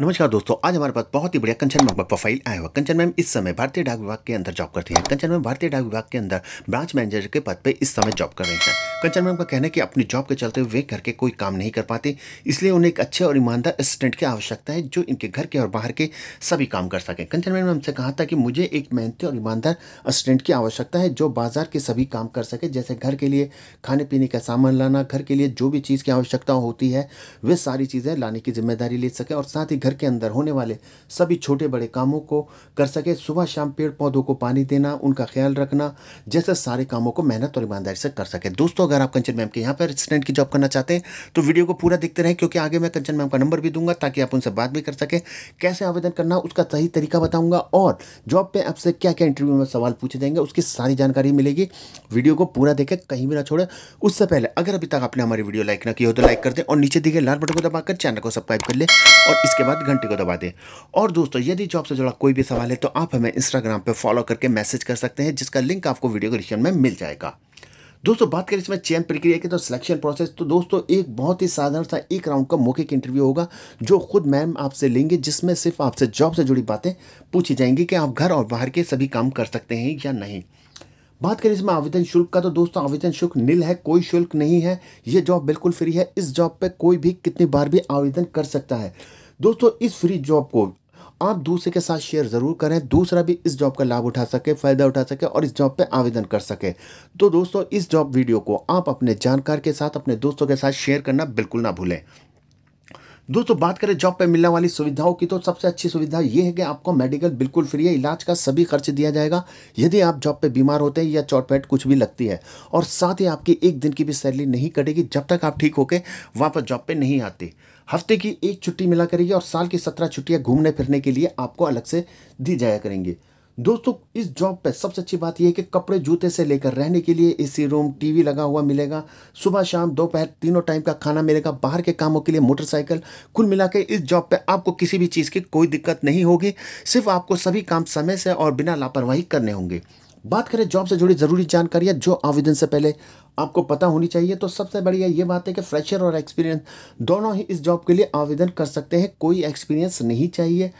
नमस्कार दोस्तों आज हमारे पास बहुत ही बढ़िया कंचन मैम का प्रोफाइल आया हुआ कंचन मैम इस समय भारतीय डाक विभाग के अंदर जॉब करती हैं कंचन मैम भारतीय डाक विभाग के अंदर ब्रांच मैनेजर के पद पे इस समय जॉब कर रही हैं कंचन मैम का कहना है कि अपनी जॉब के चलते वे घर के कोई काम नहीं कर पाते इसलिए उन्हें एक अच्छे और ईमानदार असिस्टेंट की आवश्यकता है जो इनके घर के और बाहर के सभी काम कर सकें कंचन मैम ने हमसे कहा था कि मुझे एक मेहनती और ईमानदार असिस्टेंट की आवश्यकता है जो बाजार के सभी काम कर सके जैसे घर के लिए खाने पीने का सामान लाना घर के लिए जो भी चीज़ की आवश्यकता होती है वे सारी चीज़ें लाने की जिम्मेदारी ले सकें और साथ ही घर के अंदर होने वाले सभी छोटे बड़े कामों को कर सके सुबह शाम पेड़ पौधों को पानी देना उनका ख्याल रखना जैसे सारे कामों को मेहनत और ईमानदारी से कर सके दोस्तों अगर आप कंचन मैम के यहाँ पर असिस्टेंट की जॉब करना चाहते हैं तो वीडियो को पूरा देखते रहें क्योंकि आगे मैं कंचन मैम का नंबर भी दूंगा ताकि आप उनसे बात भी कर सकें कैसे आवेदन करना उसका सही तरीका बताऊँगा और जॉब पर आपसे क्या क्या इंटरव्यू में सवाल पूछे जाएंगे उसकी सारी जानकारी मिलेगी वीडियो को पूरा देखें कहीं भी ना छोड़े उससे पहले अगर अभी तक आपने हमारी वीडियो लाइक ना की हो तो लाइक कर दें और नीचे दिखे लाल बटन को दबाकर चैनल को सब्सक्राइब कर ले और इसके बाद बाद घंटे को दबा दें और दोस्तों यदि जॉब से जुड़ा कोई भी सवाल है तो आप हमें इंस्टाग्राम पर फॉलो करके मैसेज कर सकते हैं जिसका लिंक आपको वीडियो क्रिप्शन में मिल जाएगा दोस्तों बात करें इसमें चयन प्रक्रिया की तो सिलेक्शन प्रोसेस तो दोस्तों एक बहुत ही साधारण सा एक राउंड का मौखिक इंटरव्यू होगा जो खुद मैम आपसे लेंगे जिसमें सिर्फ आपसे जॉब से जुड़ी बातें पूछी जाएंगी कि आप घर और बाहर के सभी काम कर सकते हैं या नहीं बात करें इसमें आवेदन शुल्क का तो दोस्तों आवेदन शुल्क नील है कोई शुल्क नहीं है ये जॉब बिल्कुल फ्री है इस जॉब पर कोई भी कितनी बार भी आवेदन कर सकता है दोस्तों इस फ्री जॉब को आप दूसरे के साथ शेयर ज़रूर करें दूसरा भी इस जॉब का लाभ उठा सके फ़ायदा उठा सके और इस जॉब पे आवेदन कर सके तो दोस्तों इस जॉब वीडियो को आप अपने जानकार के साथ अपने दोस्तों के साथ शेयर करना बिल्कुल ना भूलें दोस्तों बात करें जॉब पे मिलने वाली सुविधाओं की तो सबसे अच्छी सुविधा ये है कि आपको मेडिकल बिल्कुल फ्री है इलाज का सभी खर्च दिया जाएगा यदि आप जॉब पे बीमार होते हैं या चौटपैट कुछ भी लगती है और साथ ही आपकी एक दिन की भी सैलरी नहीं कटेगी जब तक आप ठीक होकर वापस जॉब पे नहीं आती हफ्ते की एक छुट्टी मिला करेगी और साल की सत्रह छुट्टियाँ घूमने फिरने के लिए आपको अलग से दी जाया करेंगी दोस्तों इस जॉब पे सबसे अच्छी बात यह है कि कपड़े जूते से लेकर रहने के लिए एसी रूम टीवी लगा हुआ मिलेगा सुबह शाम दोपहर तीनों टाइम का खाना मिलेगा बाहर के कामों के लिए मोटरसाइकिल कुल मिला के इस जॉब पे आपको किसी भी चीज़ की कोई दिक्कत नहीं होगी सिर्फ आपको सभी काम समय से और बिना लापरवाही करने होंगे बात करें जॉब से जुड़ी ज़रूरी जानकारियाँ जो आवेदन से पहले आपको पता होनी चाहिए तो सबसे बढ़िया ये बात है कि फ्रेशर और एक्सपीरियंस दोनों ही इस जॉब के लिए आवेदन कर सकते हैं कोई एक्सपीरियंस नहीं चाहिए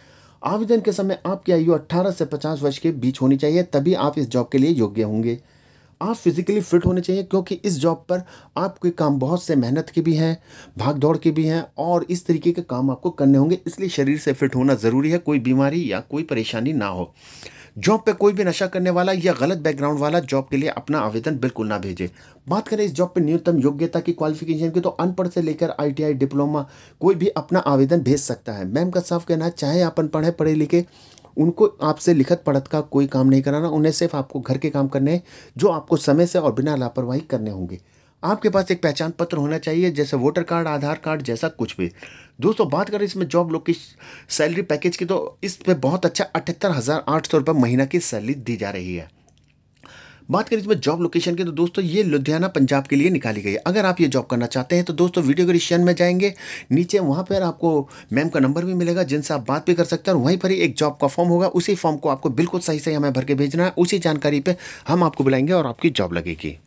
आवेदन के समय आपकी आयु 18 से 50 वर्ष के बीच होनी चाहिए तभी आप इस जॉब के लिए योग्य होंगे आप फिजिकली फिट होने चाहिए क्योंकि इस जॉब पर आपके काम बहुत से मेहनत के भी हैं भाग दौड़ के भी हैं और इस तरीके के काम आपको करने होंगे इसलिए शरीर से फिट होना ज़रूरी है कोई बीमारी या कोई परेशानी ना हो जॉब पे कोई भी नशा करने वाला या गलत बैकग्राउंड वाला जॉब के लिए अपना आवेदन बिल्कुल ना भेजे बात करें इस जॉब पे न्यूनतम योग्यता की क्वालिफिकेशन की तो अनपढ़ से लेकर आईटीआई डिप्लोमा कोई भी अपना आवेदन भेज सकता है मैम का साफ कहना है चाहे आप अनपढ़ है पढ़े लिखे उनको आपसे लिखत पढ़त का कोई काम नहीं कराना उन्हें सिर्फ आपको घर के काम करने हैं जो आपको समय से और बिना लापरवाही करने होंगे आपके पास एक पहचान पत्र होना चाहिए जैसे वोटर कार्ड आधार कार्ड जैसा कुछ भी दोस्तों बात करें इसमें जॉब लोग की सैलरी पैकेज की तो इस पर बहुत अच्छा अठहत्तर हज़ार आठ सौ रुपये महीना की सैलरी दी जा रही है बात करें इसमें जॉब लोकेशन की तो दोस्तों ये लुधियाना पंजाब के लिए निकाली गई है अगर आप ये जॉब करना चाहते हैं तो दोस्तों वीडियो क्रिएशन में जाएंगे नीचे वहाँ पर आपको मैम का नंबर भी मिलेगा जिनसे आप बात भी कर सकते हैं और वहीं पर ही एक जॉब का फॉर्म होगा उसी फॉर्म को आपको बिल्कुल सही सही हमें भर के भेजना है उसी जानकारी पर हम आपको बुलाएंगे और आपकी जॉब लगेगी